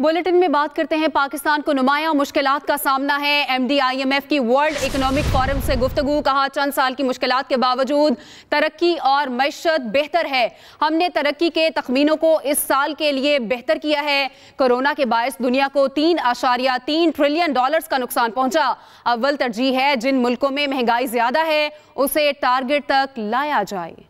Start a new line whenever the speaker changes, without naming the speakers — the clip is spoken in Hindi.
बुलेटिन में बात करते हैं पाकिस्तान को नुमाया मुश्किल का सामना है M M D I F की वर्ल्ड इकोनॉमिक फोरम से गुफ्तगु कहा चंद साल की मुश्किल के बावजूद तरक्की और मीशत बेहतर है हमने तरक्की के तखमीनों को इस साल के लिए बेहतर किया है कोरोना के बायस दुनिया को तीन आशारिया तीन ट्रिलियन डॉलर्स का नुकसान पहुंचा अव्वल तरजीह है जिन मुल्कों में महंगाई ज्यादा है उसे टारगेट तक लाया जाए